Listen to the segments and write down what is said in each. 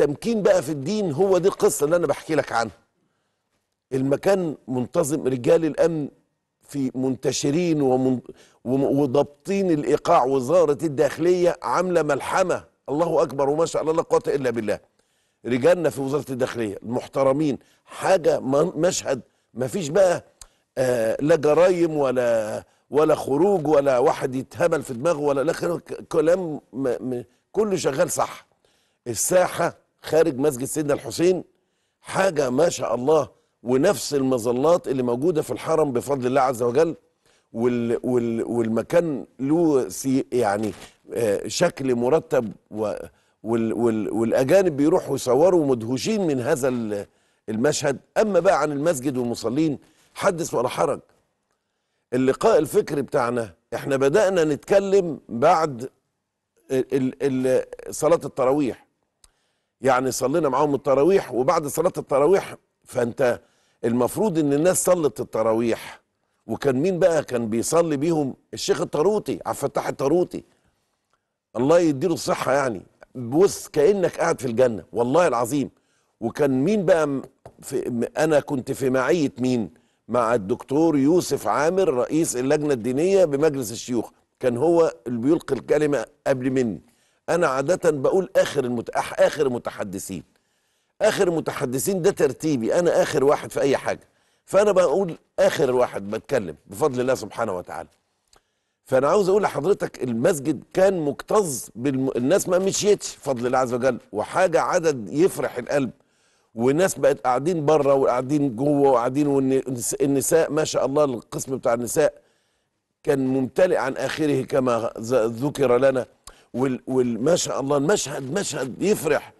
التمكين بقى في الدين هو دي القصه اللي انا بحكي لك عنها المكان منتظم رجال الامن في منتشرين ومن وضابطين الايقاع وزاره الداخليه عامله ملحمه الله اكبر وما شاء الله لا قوه الا بالله رجالنا في وزاره الداخليه المحترمين حاجه مشهد ما فيش بقى آه لا جرايم ولا ولا خروج ولا واحد يتهمل في دماغه ولا لا كلام كله شغال صح الساحه خارج مسجد سيدنا الحسين حاجه ما شاء الله ونفس المظلات اللي موجوده في الحرم بفضل الله عز وجل وال وال والمكان له يعني آه، شكل مرتب وال وال والاجانب بيروحوا يصوروا مدهوشين من هذا المشهد اما بقى عن المسجد والمصلين حدث ولا حرج اللقاء الفكري بتاعنا احنا بدانا نتكلم بعد صلاه التراويح يعني صلينا معاهم التراويح وبعد صلاة التراويح فأنت المفروض إن الناس صلت التراويح وكان مين بقى كان بيصلي بيهم الشيخ الطاروطي عبد الفتاح الطاروطي الله يديله الصحة يعني بص كأنك قاعد في الجنة والله العظيم وكان مين بقى في أنا كنت في معية مين مع الدكتور يوسف عامر رئيس اللجنة الدينية بمجلس الشيوخ كان هو اللي بيلقي الكلمة قبل مني انا عاده بقول اخر المت... اخر المتحدثين اخر المتحدثين ده ترتيبي انا اخر واحد في اي حاجه فانا بقول اخر واحد بتكلم بفضل الله سبحانه وتعالى فانا عاوز اقول لحضرتك المسجد كان مكتظ بالم... ما مشيتش فضل الله عز وجل وحاجه عدد يفرح القلب والناس بقت قاعدين بره وقاعدين جوه وقاعدين والنساء ما شاء الله القسم بتاع النساء كان ممتلئ عن اخره كما ذكر لنا وما شاء الله المشهد مشهد يفرح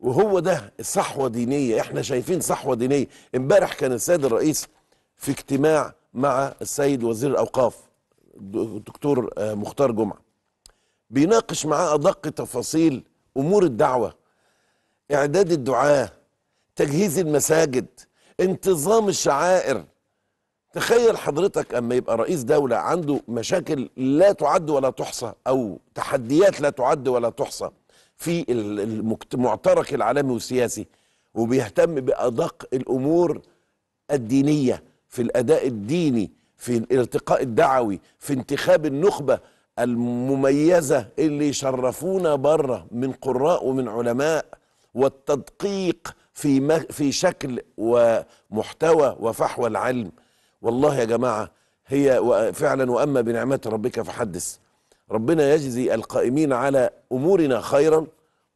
وهو ده الصحوه دينيه احنا شايفين صحوه دينيه امبارح كان السيد الرئيس في اجتماع مع السيد وزير الاوقاف الدكتور آه، مختار جمعه بيناقش معاه ادق تفاصيل امور الدعوه اعداد الدعاه تجهيز المساجد انتظام الشعائر تخيل حضرتك اما يبقى رئيس دولة عنده مشاكل لا تعد ولا تحصى او تحديات لا تعد ولا تحصى في المعترك العالمي والسياسي وبيهتم بأدق الأمور الدينية في الأداء الديني في الارتقاء الدعوي في انتخاب النخبة المميزة اللي يشرفونا بره من قراء ومن علماء والتدقيق في, في شكل ومحتوى وفحوى العلم والله يا جماعة هي فعلا وأما بنعمة ربك فحدث ربنا يجزي القائمين على أمورنا خيرا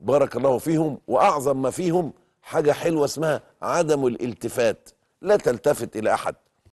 بارك الله فيهم وأعظم ما فيهم حاجة حلوة اسمها عدم الالتفات لا تلتفت إلى أحد